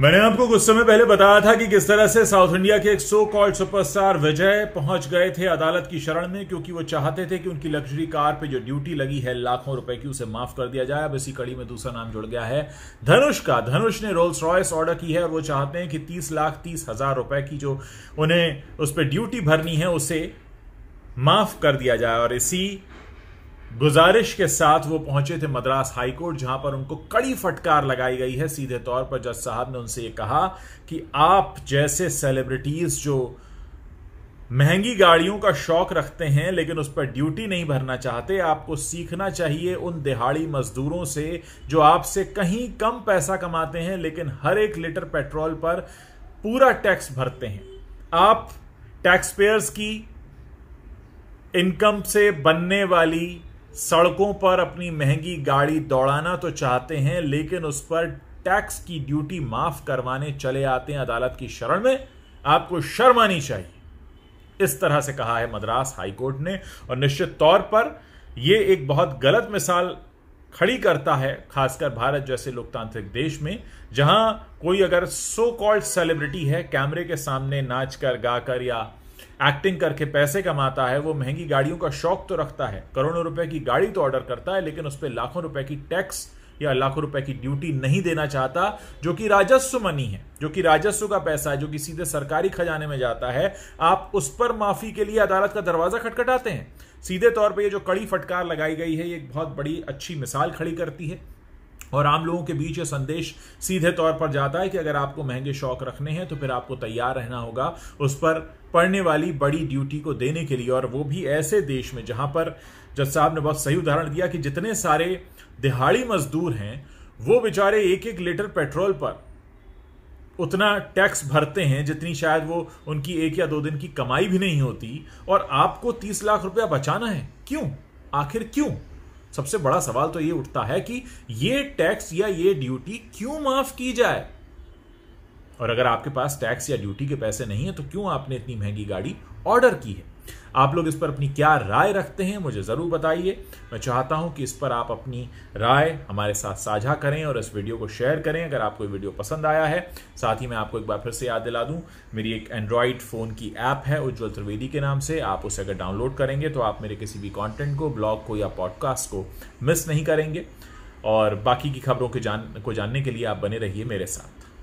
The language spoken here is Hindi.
मैंने आपको कुछ समय पहले बताया था कि किस तरह से साउथ इंडिया के एक सो कॉल्ड सुपरस्टार विजय पहुंच गए थे अदालत की शरण में क्योंकि वो चाहते थे कि उनकी लग्जरी कार पे जो ड्यूटी लगी है लाखों रुपए की उसे माफ कर दिया जाए अब इसी कड़ी में दूसरा नाम जुड़ गया है धनुष का धनुष ने रोल्स रॉयस ऑर्डर की है और वो चाहते हैं कि तीस लाख तीस हजार रुपए की जो उन्हें उस पर ड्यूटी भरनी है उसे माफ कर दिया जाए और इसी गुजारिश के साथ वो पहुंचे थे मद्रास हाईकोर्ट जहां पर उनको कड़ी फटकार लगाई गई है सीधे तौर पर जज साहब ने उनसे ये कहा कि आप जैसे सेलिब्रिटीज जो महंगी गाड़ियों का शौक रखते हैं लेकिन उस पर ड्यूटी नहीं भरना चाहते आपको सीखना चाहिए उन दिहाड़ी मजदूरों से जो आपसे कहीं कम पैसा कमाते हैं लेकिन हर एक लीटर पेट्रोल पर पूरा टैक्स भरते हैं आप टैक्स पेयर्स की इनकम से बनने वाली सड़कों पर अपनी महंगी गाड़ी दौड़ाना तो चाहते हैं लेकिन उस पर टैक्स की ड्यूटी माफ करवाने चले आते हैं अदालत की शरण में आपको शर्म आनी चाहिए इस तरह से कहा है मद्रास हाईकोर्ट ने और निश्चित तौर पर यह एक बहुत गलत मिसाल खड़ी करता है खासकर भारत जैसे लोकतांत्रिक देश में जहां कोई अगर सो कॉल्ड सेलिब्रिटी है कैमरे के सामने नाचकर गाकर या एक्टिंग करके पैसे कमाता है वो महंगी गाड़ियों का शौक तो रखता है करोड़ों रुपए की गाड़ी तो ऑर्डर करता है लेकिन उस पर लाखों रुपए की टैक्स या लाखों रुपए की ड्यूटी नहीं देना चाहता जो कि राजस्व मनी है जो कि राजस्व का पैसा है जो कि सीधे सरकारी खजाने में जाता है आप उस पर माफी के लिए अदालत का दरवाजा खटखटाते हैं सीधे तौर पर ये जो कड़ी फटकार लगाई गई है ये एक बहुत बड़ी अच्छी मिसाल खड़ी करती है और आम लोगों के बीच ये संदेश सीधे तौर पर जाता है कि अगर आपको महंगे शौक रखने हैं तो फिर आपको तैयार रहना होगा उस पर पड़ने वाली बड़ी ड्यूटी को देने के लिए और वो भी ऐसे देश में जहां पर जज साहब ने बहुत सही उदाहरण दिया कि जितने सारे दिहाड़ी मजदूर हैं वो बेचारे एक एक लीटर पेट्रोल पर उतना टैक्स भरते हैं जितनी शायद वो उनकी एक या दो दिन की कमाई भी नहीं होती और आपको तीस लाख रुपया बचाना है क्यों आखिर क्यों सबसे बड़ा सवाल तो ये उठता है कि ये टैक्स या ये ड्यूटी क्यों माफ की जाए और अगर आपके पास टैक्स या ड्यूटी के पैसे नहीं है तो क्यों आपने इतनी महंगी गाड़ी ऑर्डर की है आप लोग इस पर अपनी क्या राय रखते हैं मुझे ज़रूर बताइए मैं चाहता हूं कि इस पर आप अपनी राय हमारे साथ साझा करें और इस वीडियो को शेयर करें अगर आपको ये वीडियो पसंद आया है साथ ही मैं आपको एक बार फिर से याद दिला दूं मेरी एक एंड्रॉयड फ़ोन की ऐप है उज्ज्वल त्रिवेदी के नाम से आप उसे अगर डाउनलोड करेंगे तो आप मेरे किसी भी कॉन्टेंट को ब्लॉग को या पॉडकास्ट को मिस नहीं करेंगे और बाकी की खबरों के जान को जानने के लिए आप बने रहिए मेरे साथ